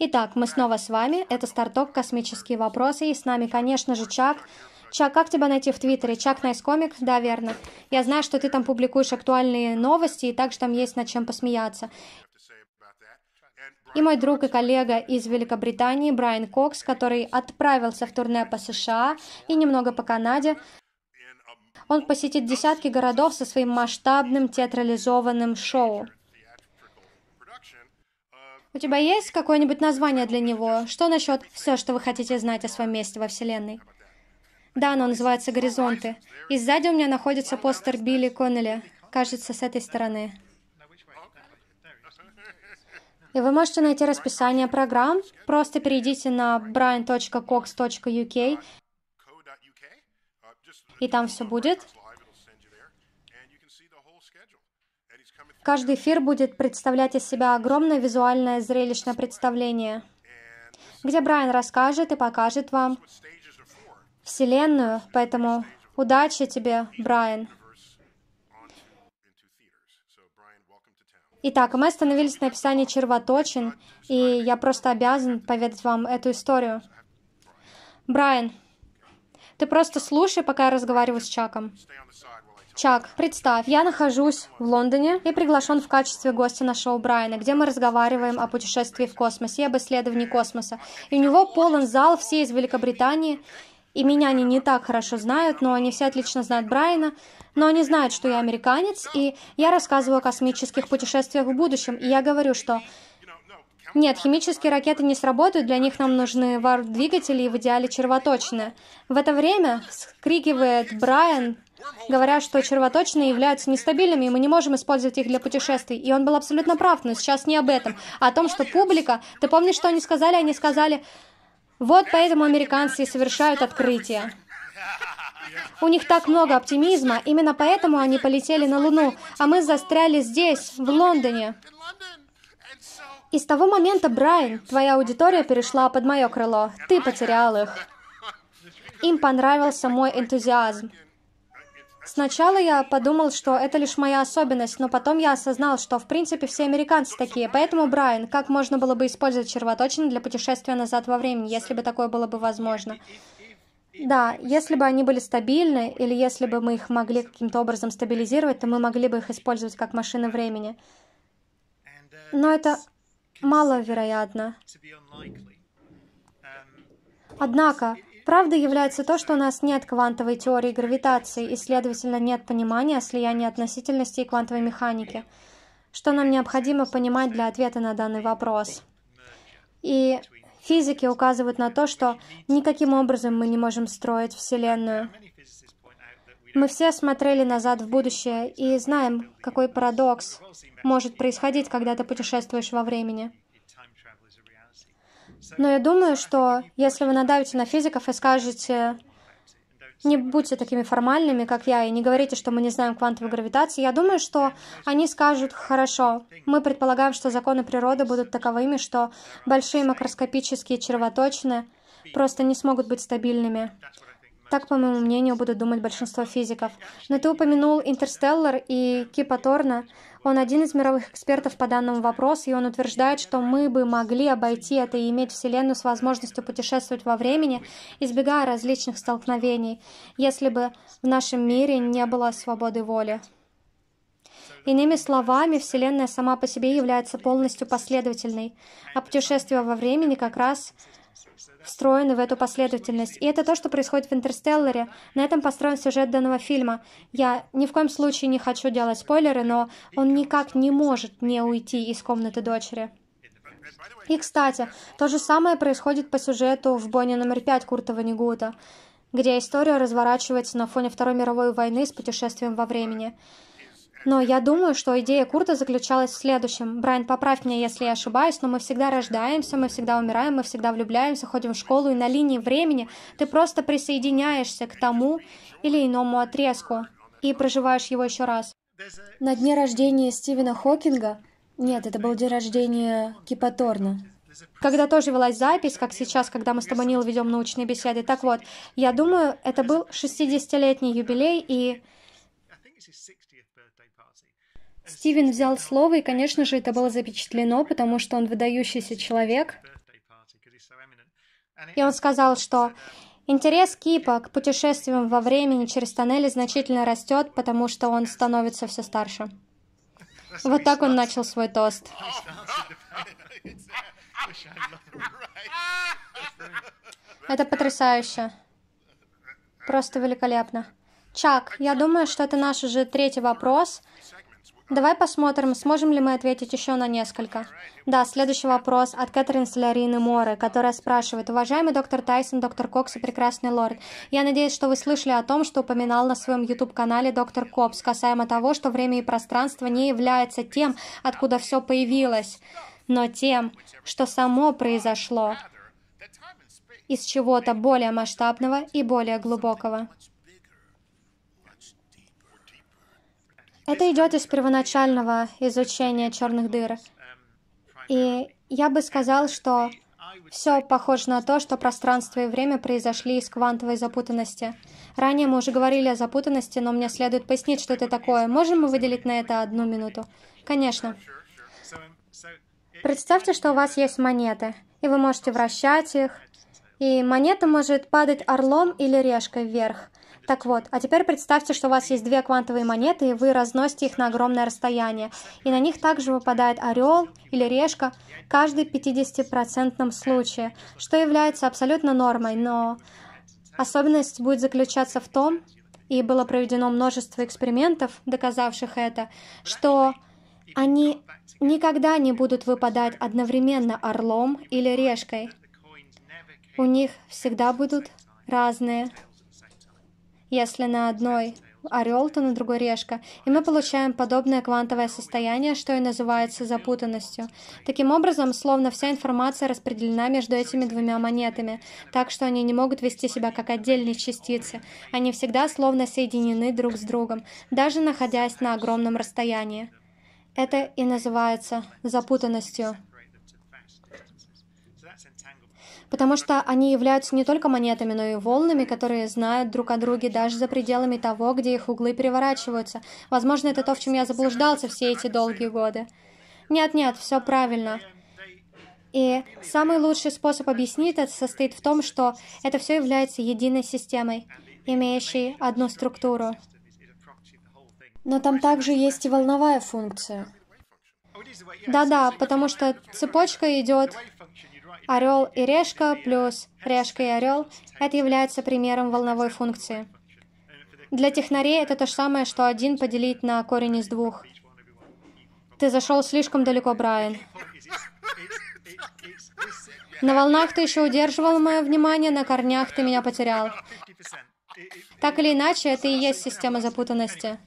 Итак, мы снова с вами. Это Старток, космические вопросы. И с нами, конечно же, Чак. Чак, как тебя найти в Твиттере? Чак Найс Комик? Да, верно. Я знаю, что ты там публикуешь актуальные новости, и также там есть над чем посмеяться. И мой друг и коллега из Великобритании Брайан Кокс, который отправился в турне по США и немного по Канаде. Он посетит десятки городов со своим масштабным театрализованным шоу. У тебя есть какое-нибудь название для него? Что насчет «Все, что вы хотите знать о своем месте во Вселенной»? Да, оно называется «Горизонты». И сзади у меня находится постер Билли Коннелли. Кажется, с этой стороны. И вы можете найти расписание программ. Просто перейдите на brian.cox.uk и там все будет. Каждый эфир будет представлять из себя огромное визуальное зрелищное представление, где Брайан расскажет и покажет вам Вселенную. Поэтому удачи тебе, Брайан. Итак, мы остановились на описании червоточин, и я просто обязан поведать вам эту историю. Брайан, ты просто слушай, пока я разговариваю с Чаком. Чак, представь, я нахожусь в Лондоне и приглашен в качестве гостя на шоу Брайана, где мы разговариваем о путешествии в космосе и об исследовании космоса. И у него полон зал, все из Великобритании, и меня они не так хорошо знают, но они все отлично знают Брайана, но они знают, что я американец, и я рассказываю о космических путешествиях в будущем, и я говорю, что нет, химические ракеты не сработают, для них нам нужны вар-двигатели и в идеале червоточины. В это время, скрикивает Брайан, говоря, что червоточины являются нестабильными, и мы не можем использовать их для путешествий. И он был абсолютно прав, но сейчас не об этом, а о том, что публика... Ты помнишь, что они сказали? Они сказали, вот поэтому американцы совершают открытие. У них так много оптимизма, именно поэтому они полетели на Луну, а мы застряли здесь, в Лондоне. И с того момента, Брайан, твоя аудитория перешла под мое крыло. Ты потерял их. Им понравился мой энтузиазм. Сначала я подумал, что это лишь моя особенность, но потом я осознал, что в принципе все американцы такие. Поэтому, Брайан, как можно было бы использовать червоточины для путешествия назад во времени, если бы такое было бы возможно? Да, если бы они были стабильны, или если бы мы их могли каким-то образом стабилизировать, то мы могли бы их использовать как машины времени. Но это маловероятно. Однако, Правдой является то, что у нас нет квантовой теории гравитации и, следовательно, нет понимания слияния относительности и квантовой механики, что нам необходимо понимать для ответа на данный вопрос. И физики указывают на то, что никаким образом мы не можем строить Вселенную. Мы все смотрели назад в будущее и знаем, какой парадокс может происходить, когда ты путешествуешь во времени. Но я думаю, что если вы надавите на физиков и скажете, не будьте такими формальными, как я, и не говорите, что мы не знаем квантовой гравитации, я думаю, что они скажут, хорошо, мы предполагаем, что законы природы будут таковыми, что большие макроскопические червоточины просто не смогут быть стабильными. Так, по моему мнению, будут думать большинство физиков. Но ты упомянул Интерстеллар и Кипа Торна. Он один из мировых экспертов по данному вопросу, и он утверждает, что мы бы могли обойти это и иметь Вселенную с возможностью путешествовать во времени, избегая различных столкновений, если бы в нашем мире не было свободы воли. Иными словами, Вселенная сама по себе является полностью последовательной, а путешествие во времени как раз встроены в эту последовательность. И это то, что происходит в «Интерстелларе». На этом построен сюжет данного фильма. Я ни в коем случае не хочу делать спойлеры, но он никак не может не уйти из комнаты дочери. И, кстати, то же самое происходит по сюжету в «Бонне номер пять Курта Ванигута, где история разворачивается на фоне Второй мировой войны с путешествием во времени. Но я думаю, что идея Курта заключалась в следующем. Брайан, поправь меня, если я ошибаюсь, но мы всегда рождаемся, мы всегда умираем, мы всегда влюбляемся, ходим в школу, и на линии времени ты просто присоединяешься к тому или иному отрезку и проживаешь его еще раз. На дне рождения Стивена Хокинга, нет, это был день рождения Кипа Торна, когда тоже велась запись, как сейчас, когда мы с тобой, Нил, ведем научные беседы. Так вот, я думаю, это был 60-летний юбилей, и Стивен взял слово, и, конечно же, это было запечатлено, потому что он выдающийся человек. И он сказал, что интерес Кипа к путешествиям во времени через тоннели значительно растет, потому что он становится все старше. Вот так он начал свой тост. Это потрясающе. Просто великолепно. Чак, я думаю, что это наш уже третий вопрос. Давай посмотрим, сможем ли мы ответить еще на несколько. Да, следующий вопрос от Кэтрин Солярины Моры, которая спрашивает. Уважаемый доктор Тайсон, доктор Кокс и прекрасный лорд, я надеюсь, что вы слышали о том, что упоминал на своем YouTube-канале доктор Кокс, касаемо того, что время и пространство не является тем, откуда все появилось, но тем, что само произошло из чего-то более масштабного и более глубокого. Это идет из первоначального изучения черных дыр. И я бы сказал, что все похоже на то, что пространство и время произошли из квантовой запутанности. Ранее мы уже говорили о запутанности, но мне следует пояснить, что это такое. Можем мы выделить на это одну минуту? Конечно. Представьте, что у вас есть монеты, и вы можете вращать их, и монета может падать орлом или решкой вверх. Так вот, а теперь представьте, что у вас есть две квантовые монеты, и вы разносите их на огромное расстояние. И на них также выпадает орел или решка каждый 50% случае, что является абсолютно нормой, но особенность будет заключаться в том, и было проведено множество экспериментов, доказавших это, что они никогда не будут выпадать одновременно орлом или решкой. У них всегда будут разные если на одной орел, то на другой решка. И мы получаем подобное квантовое состояние, что и называется запутанностью. Таким образом, словно вся информация распределена между этими двумя монетами, так что они не могут вести себя как отдельные частицы. Они всегда словно соединены друг с другом, даже находясь на огромном расстоянии. Это и называется запутанностью потому что они являются не только монетами, но и волнами, которые знают друг о друге даже за пределами того, где их углы переворачиваются. Возможно, это то, в чем я заблуждался все эти долгие годы. Нет-нет, все правильно. И самый лучший способ объяснить это состоит в том, что это все является единой системой, имеющей одну структуру. Но там также есть и волновая функция. Да-да, потому что цепочка идет Орел и решка плюс решка и орел – это является примером волновой функции. Для технарей это то же самое, что один поделить на корень из двух. Ты зашел слишком далеко, Брайан. На волнах ты еще удерживал мое внимание, на корнях ты меня потерял. Так или иначе, это и есть система запутанности.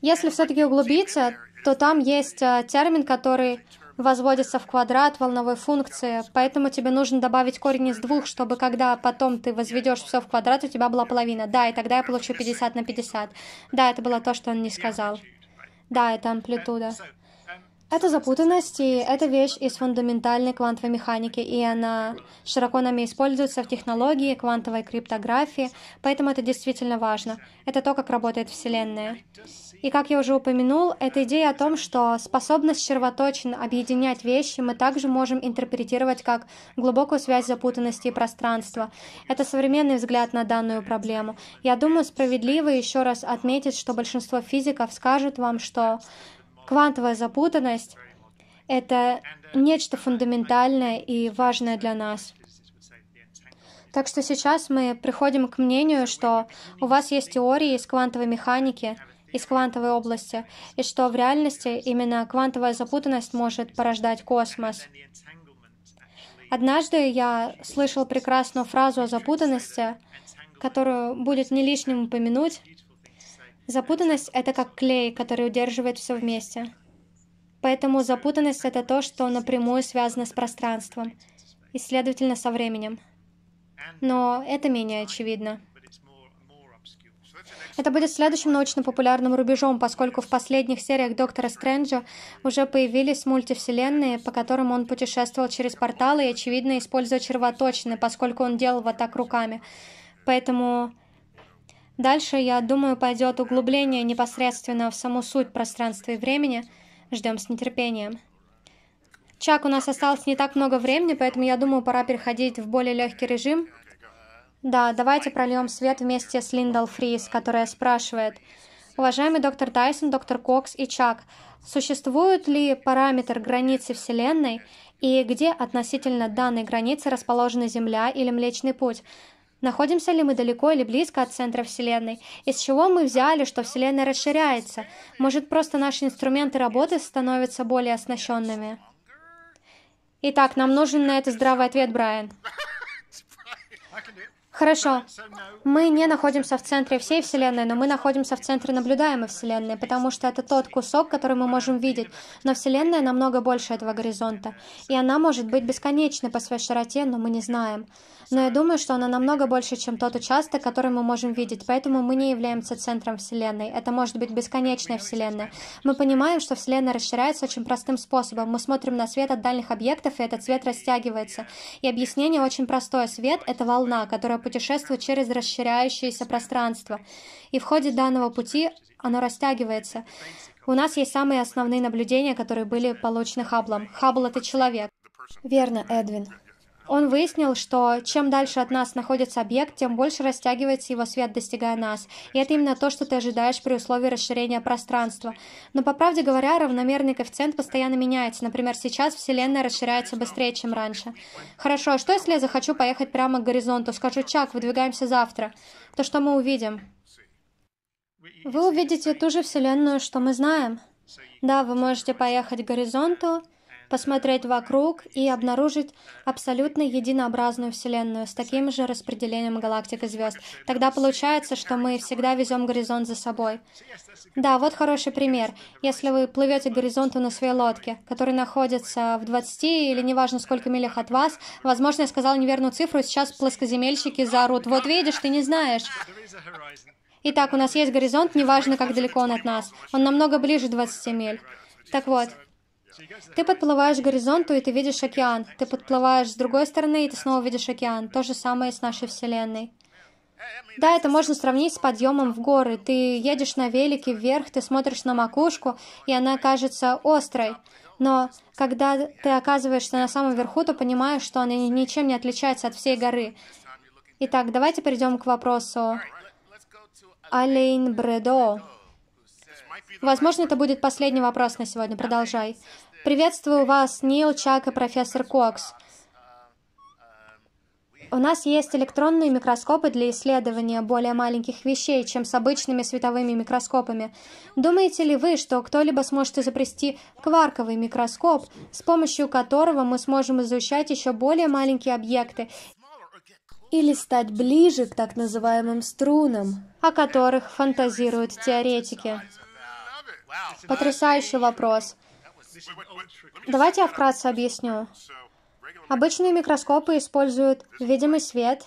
Если все-таки углубиться, то там есть э, термин, который возводится в квадрат волновой функции, поэтому тебе нужно добавить корень из двух, чтобы когда потом ты возведешь все в квадрат, у тебя была половина. Да, и тогда я получу 50 на 50. Да, это было то, что он не сказал. Да, это амплитуда. Это запутанность и эта вещь из фундаментальной квантовой механики, и она широко нами используется в технологии квантовой криптографии, поэтому это действительно важно. Это то, как работает Вселенная. И как я уже упомянул, эта идея о том, что способность червоточин объединять вещи мы также можем интерпретировать как глубокую связь запутанности и пространства. Это современный взгляд на данную проблему. Я думаю, справедливо еще раз отметить, что большинство физиков скажут вам, что Квантовая запутанность — это нечто фундаментальное и важное для нас. Так что сейчас мы приходим к мнению, что у вас есть теории из квантовой механики, из квантовой области, и что в реальности именно квантовая запутанность может порождать космос. Однажды я слышал прекрасную фразу о запутанности, которую будет не лишним упомянуть, Запутанность — это как клей, который удерживает все вместе. Поэтому запутанность — это то, что напрямую связано с пространством, и, следовательно, со временем. Но это менее очевидно. Это будет следующим научно-популярным рубежом, поскольку в последних сериях Доктора Стрэнджа уже появились мультивселенные, по которым он путешествовал через порталы и, очевидно, используя червоточины, поскольку он делал вот так руками. Поэтому Дальше, я думаю, пойдет углубление непосредственно в саму суть пространства и времени. Ждем с нетерпением. Чак, у нас осталось не так много времени, поэтому я думаю, пора переходить в более легкий режим. Да, давайте прольем свет вместе с Линдал Фрис, которая спрашивает. Уважаемый доктор Тайсон, доктор Кокс и Чак, существует ли параметр границы Вселенной и где относительно данной границы расположена Земля или Млечный Путь? Находимся ли мы далеко или близко от центра Вселенной? Из чего мы взяли, что Вселенная расширяется? Может, просто наши инструменты работы становятся более оснащенными? Итак, нам нужен на это здравый ответ, Брайан. Хорошо. Мы не находимся в центре всей Вселенной, но мы находимся в центре наблюдаемой Вселенной, потому что это тот кусок, который мы можем видеть. Но Вселенная намного больше этого горизонта. И она может быть бесконечной по своей широте, но мы не знаем. Но я думаю, что она намного больше, чем тот участок, который мы можем видеть, поэтому мы не являемся центром Вселенной. Это может быть бесконечная Вселенная. Мы понимаем, что Вселенная расширяется очень простым способом. Мы смотрим на свет от дальних объектов, и этот свет растягивается. И объяснение очень простое. Свет — это волна, которая путешествует через расширяющееся пространство. И в ходе данного пути оно растягивается. У нас есть самые основные наблюдения, которые были получены Хаблом. Хаббл — это человек. Верно, Эдвин. Он выяснил, что чем дальше от нас находится объект, тем больше растягивается его свет, достигая нас. И это именно то, что ты ожидаешь при условии расширения пространства. Но, по правде говоря, равномерный коэффициент постоянно меняется. Например, сейчас Вселенная расширяется быстрее, чем раньше. Хорошо, а что если я захочу поехать прямо к горизонту? Скажу, Чак, выдвигаемся завтра. То что мы увидим? Вы увидите ту же Вселенную, что мы знаем. Да, вы можете поехать к горизонту, посмотреть вокруг и обнаружить абсолютно единообразную Вселенную с таким же распределением галактик и звезд. Тогда получается, что мы всегда везем горизонт за собой. Да, вот хороший пример. Если вы плывете к горизонту на своей лодке, который находится в 20 или неважно сколько милях от вас, возможно, я сказал неверную цифру, сейчас плоскоземельщики заорут. Вот видишь, ты не знаешь. Итак, у нас есть горизонт, неважно, как далеко он от нас. Он намного ближе 20 миль. Так вот, ты подплываешь к горизонту, и ты видишь океан. Ты подплываешь с другой стороны, и ты снова видишь океан. То же самое с нашей Вселенной. Да, это можно сравнить с подъемом в горы. Ты едешь на велике вверх, ты смотришь на макушку, и она кажется острой. Но когда ты оказываешься на самом верху, то понимаешь, что она ничем не отличается от всей горы. Итак, давайте перейдем к вопросу Алейн Бредо. Возможно, это будет последний вопрос на сегодня. Продолжай. Приветствую вас, Нил, Чак и профессор Кокс. У нас есть электронные микроскопы для исследования более маленьких вещей, чем с обычными световыми микроскопами. Думаете ли вы, что кто-либо сможет изобрести кварковый микроскоп, с помощью которого мы сможем изучать еще более маленькие объекты или стать ближе к так называемым струнам, о которых фантазируют теоретики? Потрясающий вопрос. Давайте я вкратце объясню. Обычные микроскопы используют видимый свет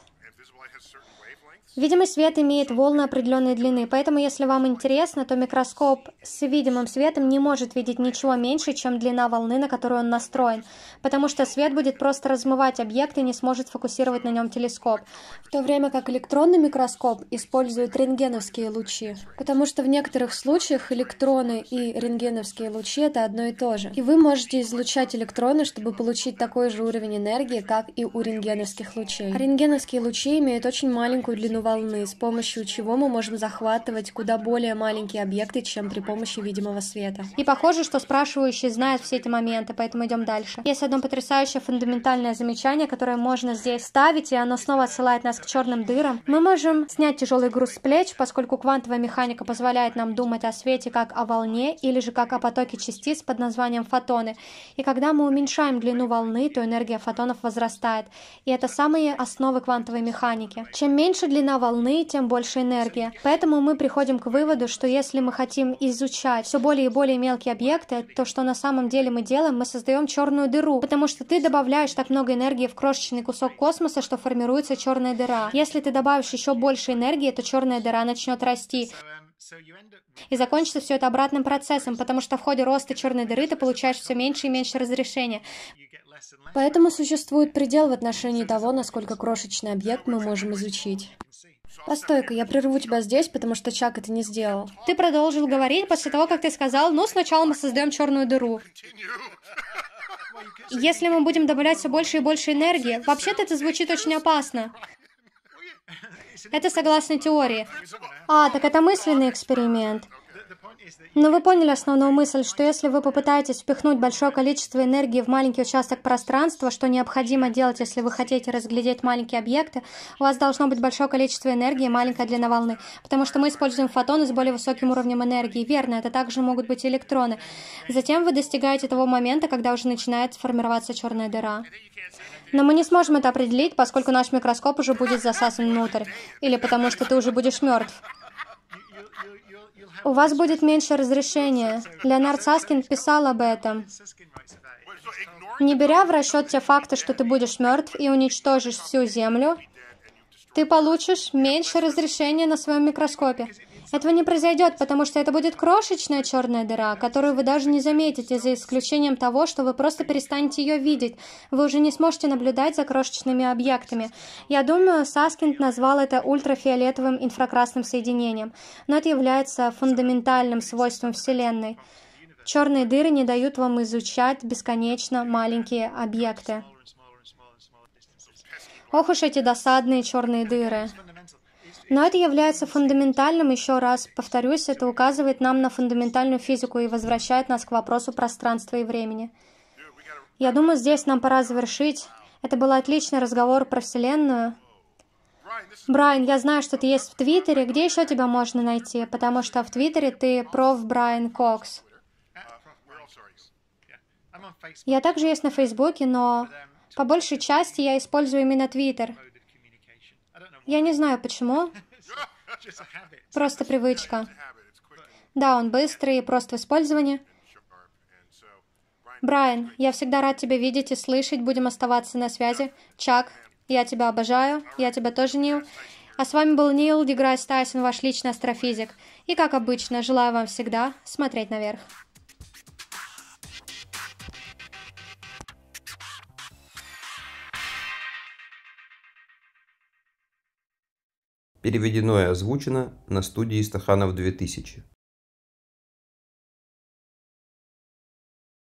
Видимый свет имеет волны определенной длины, поэтому, если вам интересно, то микроскоп с видимым светом не может видеть ничего меньше, чем длина волны, на которую он настроен, потому что свет будет просто размывать объект и не сможет фокусировать на нем телескоп, в то время как электронный микроскоп использует рентгеновские лучи, потому что в некоторых случаях электроны и рентгеновские лучи это одно и то же. И вы можете излучать электроны, чтобы получить такой же уровень энергии, как и у рентгеновских лучей. А рентгеновские лучи имеют очень маленькую длину волны, с помощью чего мы можем захватывать куда более маленькие объекты, чем при помощи видимого света. И похоже, что спрашивающие знают все эти моменты, поэтому идем дальше. Есть одно потрясающее фундаментальное замечание, которое можно здесь ставить, и оно снова отсылает нас к черным дырам. Мы можем снять тяжелый груз с плеч, поскольку квантовая механика позволяет нам думать о свете как о волне или же как о потоке частиц под названием фотоны. И когда мы уменьшаем длину волны, то энергия фотонов возрастает. И это самые основы квантовой механики. Чем меньше длина волны, тем больше энергия. Поэтому мы приходим к выводу, что если мы хотим изучать все более и более мелкие объекты, то что на самом деле мы делаем, мы создаем черную дыру, потому что ты добавляешь так много энергии в крошечный кусок космоса, что формируется черная дыра. Если ты добавишь еще больше энергии, то черная дыра начнет расти. И закончится все это обратным процессом, потому что в ходе роста черной дыры ты получаешь все меньше и меньше разрешения. Поэтому существует предел в отношении того, насколько крошечный объект мы можем изучить. Постой-ка, я прерву тебя здесь, потому что Чак это не сделал. Ты продолжил говорить после того, как ты сказал, ну, сначала мы создаем черную дыру. Если мы будем добавлять все больше и больше энергии, вообще-то это звучит очень опасно. Это согласно теории. А, так это мысленный эксперимент. Но вы поняли основную мысль, что если вы попытаетесь впихнуть большое количество энергии в маленький участок пространства, что необходимо делать, если вы хотите разглядеть маленькие объекты, у вас должно быть большое количество энергии и маленькая длина волны, потому что мы используем фотоны с более высоким уровнем энергии. Верно, это также могут быть электроны. Затем вы достигаете того момента, когда уже начинает формироваться черная дыра. Но мы не сможем это определить, поскольку наш микроскоп уже будет засасан внутрь, или потому что ты уже будешь мертв у вас будет меньше разрешения. Леонард Саскин писал об этом. Не беря в расчет те факты, что ты будешь мертв и уничтожишь всю Землю, ты получишь меньше разрешения на своем микроскопе. Этого не произойдет, потому что это будет крошечная черная дыра, которую вы даже не заметите, за исключением того, что вы просто перестанете ее видеть. Вы уже не сможете наблюдать за крошечными объектами. Я думаю, Саскинд назвал это ультрафиолетовым инфракрасным соединением, но это является фундаментальным свойством Вселенной. Черные дыры не дают вам изучать бесконечно маленькие объекты. Ох уж эти досадные черные дыры. Но это является фундаментальным, еще раз повторюсь, это указывает нам на фундаментальную физику и возвращает нас к вопросу пространства и времени. Я думаю, здесь нам пора завершить. Это был отличный разговор про Вселенную. Брайан, я знаю, что ты есть в Твиттере. Где еще тебя можно найти? Потому что в Твиттере ты проф Брайан Кокс. Я также есть на Фейсбуке, но по большей части я использую именно Твиттер. Я не знаю почему. Просто привычка. Да, он быстрый и прост в использовании. Брайан, я всегда рад тебя видеть и слышать. Будем оставаться на связи. Чак, я тебя обожаю. Я тебя тоже, Нил. А с вами был Нил Деграсс Тайсон, ваш личный астрофизик. И, как обычно, желаю вам всегда смотреть наверх. Переведено и озвучено на студии Стаханов 2000.